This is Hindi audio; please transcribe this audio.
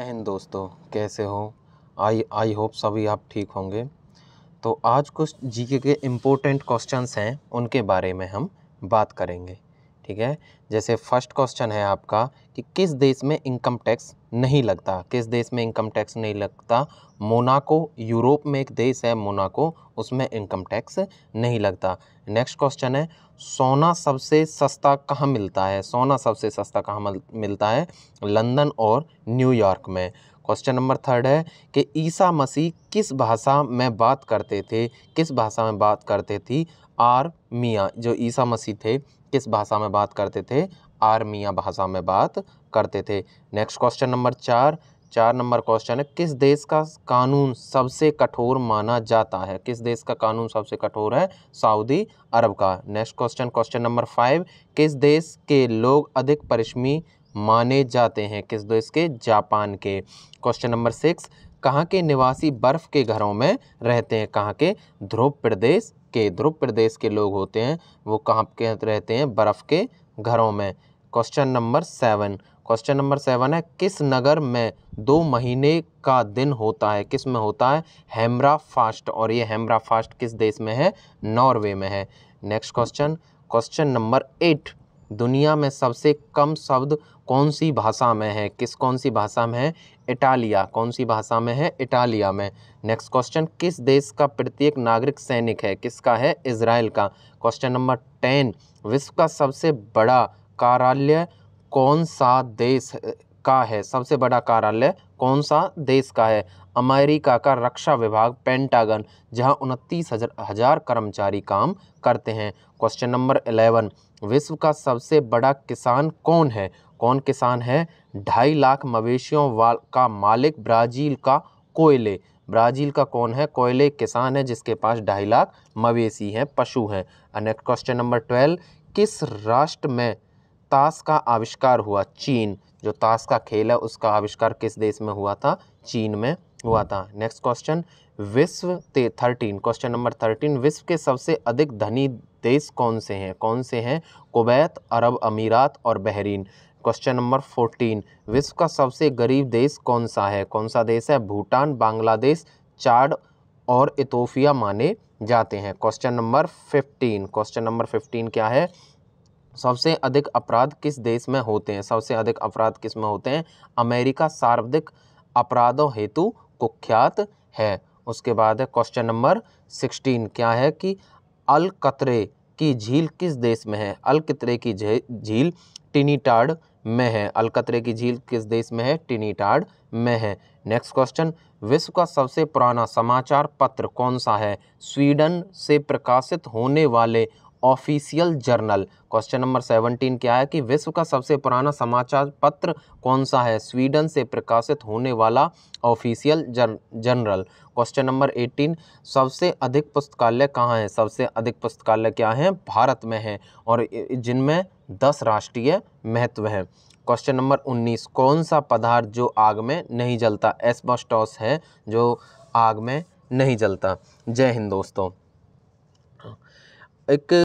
एंड दोस्तों कैसे हो आई आई होप सभी आप ठीक होंगे तो आज कुछ जीके के इम्पोर्टेंट क्वेश्चंस हैं उनके बारे में हम बात करेंगे ठीक है जैसे फर्स्ट क्वेश्चन है आपका कि किस देश में इनकम टैक्स नहीं लगता किस देश में इनकम टैक्स नहीं लगता मोनाको यूरोप में एक देश है मोनाको उसमें इनकम टैक्स नहीं लगता नेक्स्ट क्वेश्चन है सोना सबसे सस्ता कहाँ मिलता है सोना सबसे सस्ता कहाँ मिलता है लंदन और न्यूयॉर्क में क्वेश्चन नंबर थर्ड है कि ईसा मसीह किस भाषा में बात करते थे किस भाषा में बात करते थी आर मियाँ जो ईसा मसीह थे किस भाषा में बात करते थे आर्मिया भाषा में बात करते थे नेक्स्ट क्वेश्चन नंबर चार चार नंबर क्वेश्चन है किस देश का कानून सबसे कठोर माना जाता है किस देश का कानून सबसे कठोर है सऊदी अरब का next question question number five किस देश के लोग अधिक परिश्रमी माने जाते हैं किस देश के जापान के क्वेश्चन नंबर सिक्स कहाँ के निवासी बर्फ़ के घरों में रहते हैं कहाँ के ध्रुव प्रदेश के ध्रुव प्रदेश के लोग होते हैं वो कहाँ के रहते हैं बर्फ़ के घरों में question number seven question number seven है किस नगर में दो महीने का दिन होता है किस में होता है हेमरा फास्ट और ये हेमरा फास्ट किस देश में है नॉर्वे में है next question question number eight दुनिया में सबसे कम शब्द कौन सी भाषा में है किस कौन सी भाषा में है इटालिया कौन सी भाषा में है इटालिया में नेक्स्ट क्वेश्चन किस देश का प्रत्येक नागरिक सैनिक है किसका है इसराइल का क्वेश्चन नंबर टेन विश्व का सबसे बड़ा कार्यालय कौन सा देश का है सबसे बड़ा कार्यालय कौन सा देश का है अमेरिका का रक्षा विभाग पेंटागन जहां उनतीस हज़ार कर्मचारी काम करते हैं क्वेश्चन नंबर एलेवन विश्व का सबसे बड़ा किसान कौन है कौन किसान है ढाई लाख मवेशियों का मालिक ब्राज़ील का कोयले ब्राज़ील का कौन है कोयले किसान है जिसके पास ढाई लाख मवेशी हैं पशु हैं नेक्स्ट क्वेश्चन नंबर ट्वेल्व किस राष्ट्र में ताश का आविष्कार हुआ चीन जो ताश का खेल है उसका आविष्कार किस देश में हुआ था चीन में हुआ था नेक्स्ट क्वेश्चन विश्व ते थर्टीन क्वेश्चन नंबर थर्टीन विश्व के सबसे अधिक धनी देश कौन से हैं कौन से हैं कुवैत अरब अमीरात और बहरीन क्वेश्चन नंबर फोर्टीन विश्व का सबसे गरीब देश कौन सा है कौन सा देश है भूटान बांग्लादेश चाड और इतोफिया माने जाते हैं question number fifteen question number fifteen क्या है सबसे अधिक अपराध किस देश में होते हैं सबसे अधिक अपराध किस में होते हैं अमेरिका सार्वधिक अपराधों हेतु कुख्यात है उसके बाद है क्वेश्चन नंबर सिक्सटीन क्या है कि अल कतरे की झील किस देश में है अल कतरे की झील टिनीटाड में है अल कतरे की झील किस देश में है टिनीटाड में है नेक्स्ट क्वेश्चन विश्व का सबसे पुराना समाचार पत्र कौन सा है स्वीडन से प्रकाशित होने वाले official journal question number seventeen क्या है कि विश्व का सबसे पुराना समाचार पत्र कौन सा है स्वीडन से प्रकाशित होने वाला ऑफिशियल जर् जर्नल क्वेश्चन नंबर एटीन सबसे अधिक पुस्तकालय कहाँ है सबसे अधिक पुस्तकालय क्या है भारत में है और जिनमें दस राष्ट्रीय महत्व हैं क्वेश्चन नंबर उन्नीस कौन सा पदार्थ जो आग में नहीं जलता एस्बस्टॉस है जो आग में नहीं जलता जय हिंद दोस्तों एक